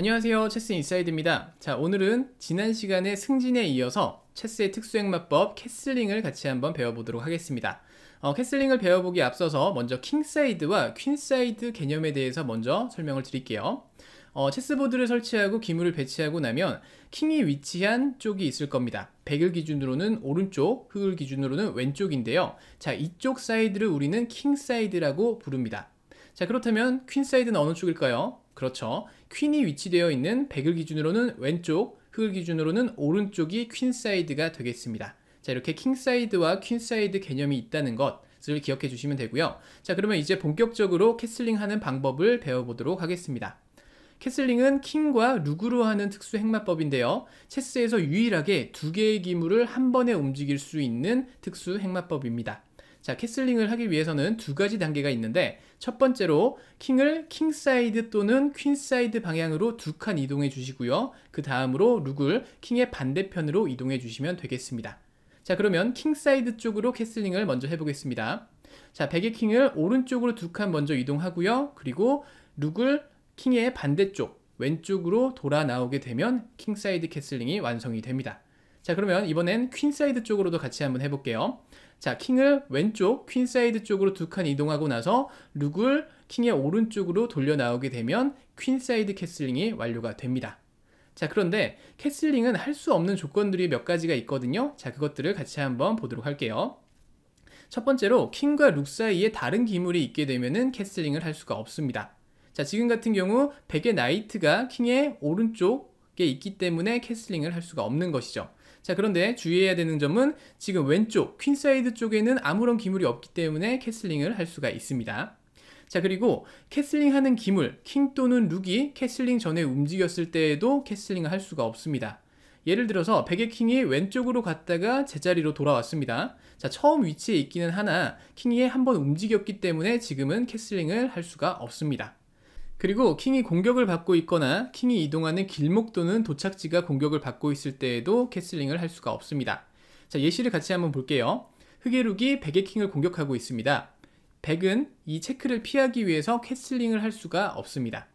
안녕하세요 체스 인사이드입니다 자 오늘은 지난 시간에 승진에 이어서 체스의 특수행마법 캐슬링을 같이 한번 배워보도록 하겠습니다 어, 캐슬링을 배워보기 앞서서 먼저 킹사이드와 퀸사이드 개념에 대해서 먼저 설명을 드릴게요 어, 체스보드를 설치하고 기물을 배치하고 나면 킹이 위치한 쪽이 있을 겁니다. 100을 기준으로는 오른쪽, 흑을 기준으로는 왼쪽인데요. 자, 이쪽 사이드를 우리는 킹 사이드라고 부릅니다. 자, 그렇다면 퀸 사이드는 어느 쪽일까요? 그렇죠. 퀸이 위치되어 있는 백을 기준으로는 왼쪽, 흙을 기준으로는 오른쪽이 퀸 사이드가 되겠습니다. 자, 이렇게 킹 사이드와 퀸 사이드 개념이 있다는 것을 기억해 주시면 되고요. 자, 그러면 이제 본격적으로 캐슬링 하는 방법을 배워보도록 하겠습니다. 캐슬링은 킹과 룩으로 하는 특수 행마법인데요. 체스에서 유일하게 두 개의 기물을 한 번에 움직일 수 있는 특수 행마법입니다. 자, 캐슬링을 하기 위해서는 두 가지 단계가 있는데 첫 번째로 킹을 킹사이드 또는 퀸사이드 방향으로 두 칸 이동해 주시고요. 그 다음으로 룩을 킹의 반대편으로 이동해 주시면 되겠습니다. 자, 그러면 킹사이드 쪽으로 캐슬링을 먼저 해보겠습니다. 자, 백의 킹을 오른쪽으로 두 칸 먼저 이동하고요. 그리고 룩을 킹의 반대쪽, 왼쪽으로 돌아 나오게 되면 킹사이드 캐슬링이 완성이 됩니다. 자 그러면 이번엔 퀸사이드 쪽으로도 같이 한번 해볼게요 자 킹을 왼쪽 퀸사이드 쪽으로 두 칸 이동하고 나서 룩을 킹의 오른쪽으로 돌려 나오게 되면 퀸사이드 캐슬링이 완료가 됩니다 자 그런데 캐슬링은 할 수 없는 조건들이 몇 가지가 있거든요 자 그것들을 같이 한번 보도록 할게요 첫 번째로 킹과 룩 사이에 다른 기물이 있게 되면은 캐슬링을 할 수가 없습니다 자 지금 같은 경우 백의 나이트가 킹의 오른쪽에 있기 때문에 캐슬링을 할 수가 없는 것이죠 자 그런데 주의해야 되는 점은 지금 왼쪽 퀸사이드 쪽에는 아무런 기물이 없기 때문에 캐슬링을 할 수가 있습니다. 자 그리고 캐슬링하는 기물 킹 또는 룩이 캐슬링 전에 움직였을 때에도 캐슬링을 할 수가 없습니다. 예를 들어서 백의 킹이 왼쪽으로 갔다가 제자리로 돌아왔습니다. 자, 처음 위치에 있기는 하나 킹이 한 번 움직였기 때문에 지금은 캐슬링을 할 수가 없습니다. 그리고 킹이 공격을 받고 있거나 킹이 이동하는 길목 또는 도착지가 공격을 받고 있을 때에도 캐슬링을 할 수가 없습니다. 자, 예시를 같이 한번 볼게요. 흑의룩이 백의 킹을 공격하고 있습니다. 백은 이 체크를 피하기 위해서 캐슬링을 할 수가 없습니다.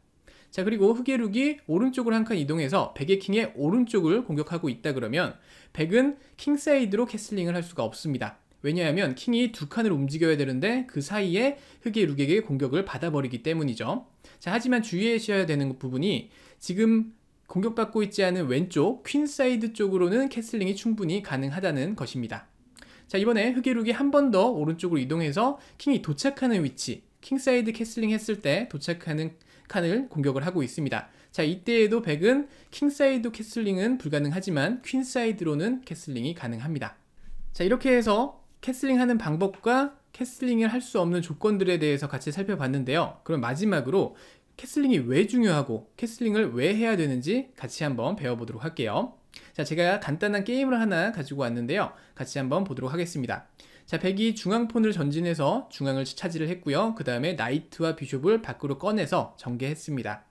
자 그리고 흑의룩이 오른쪽으로 한 칸 이동해서 백의 킹의 오른쪽을 공격하고 있다 그러면 백은 킹사이드로 캐슬링을 할 수가 없습니다. 왜냐하면 킹이 두 칸을 움직여야 되는데 그 사이에 흑의 룩에게 공격을 받아버리기 때문이죠. 자, 하지만 주의하셔야 되는 부분이 지금 공격받고 있지 않은 왼쪽 퀸사이드 쪽으로는 캐슬링이 충분히 가능하다는 것입니다. 자 이번에 흑의 룩이 한 번 더 오른쪽으로 이동해서 킹이 도착하는 위치 킹사이드 캐슬링 했을 때 도착하는 칸을 공격을 하고 있습니다. 자 이때에도 백은 킹사이드 캐슬링은 불가능하지만 퀸사이드로는 캐슬링이 가능합니다. 자 이렇게 해서 캐슬링 하는 방법과 캐슬링을 할 수 없는 조건들에 대해서 같이 살펴봤는데요. 그럼 마지막으로 캐슬링이 왜 중요하고 캐슬링을 왜 해야 되는지 같이 한번 배워보도록 할게요. 자, 제가 간단한 게임을 하나 가지고 왔는데요. 같이 한번 보도록 하겠습니다. 자, 백이 중앙폰을 전진해서 중앙을 차지를 했고요. 그 다음에 나이트와 비숍을 밖으로 꺼내서 전개했습니다.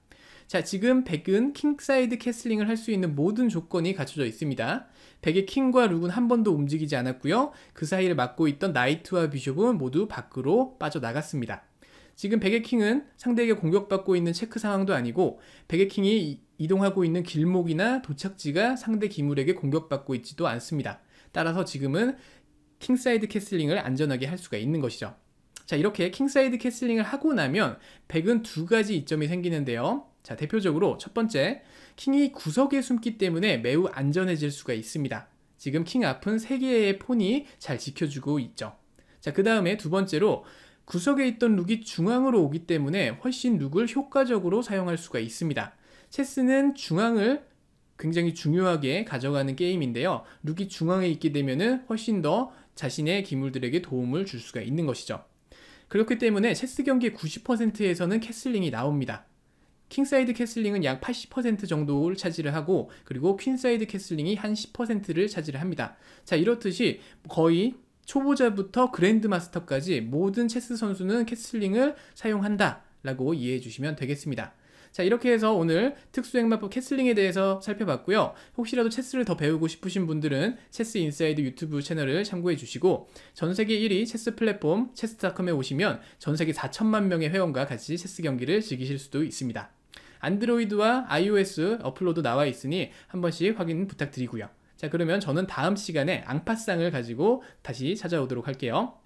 자, 지금 백은 킹사이드 캐슬링을 할 수 있는 모든 조건이 갖춰져 있습니다. 대개 킹과 룩은 한 번도 움직이지 않았고요. 그 사이를 막고 있던 나이트와 비숍은 모두 밖으로 빠져나갔습니다. 지금 베개킹은 상대에게 공격받고 있는 체크 상황도 아니고 베개킹이 이동하고 있는 길목이나 도착지가 상대 기물에게 공격받고 있지도 않습니다. 따라서 지금은 킹사이드 캐슬링을 안전하게 할 수가 있는 것이죠. 자 이렇게 킹사이드 캐슬링을 하고 나면 백은 두 가지 이점이 생기는데요. 자, 대표적으로 첫 번째, 킹이 구석에 숨기 때문에 매우 안전해질 수가 있습니다. 지금 킹 앞은 세개의 폰이 잘 지켜주고 있죠. 자, 그 다음에 두 번째로 구석에 있던 룩이 중앙으로 오기 때문에 훨씬 룩을 효과적으로 사용할 수가 있습니다. 체스는 중앙을 굉장히 중요하게 가져가는 게임인데요. 룩이 중앙에 있게 되면 훨씬 더 자신의 기물들에게 도움을 줄 수가 있는 것이죠. 그렇기 때문에 체스 경기 90%에서는 캐슬링이 나옵니다. 킹사이드 캐슬링은 약 80% 정도를 차지를 하고 그리고 퀸사이드 캐슬링이 한 10%를 차지를 합니다. 자 이렇듯이 거의 초보자부터 그랜드마스터까지 모든 체스 선수는 캐슬링을 사용한다 라고 이해해 주시면 되겠습니다. 자 이렇게 해서 오늘 특수행마법 캐슬링에 대해서 살펴봤고요 혹시라도 체스를 더 배우고 싶으신 분들은 체스 인사이드 유튜브 채널을 참고해 주시고 전세계 1위 체스 플랫폼 체스닷컴에 오시면 전세계 4천만 명의 회원과 같이 체스 경기를 즐기실 수도 있습니다 안드로이드와 iOS 어플로도 나와 있으니 한 번씩 확인 부탁드리고요. 자 그러면 저는 다음 시간에 앙파쌍을 가지고 다시 찾아오도록 할게요.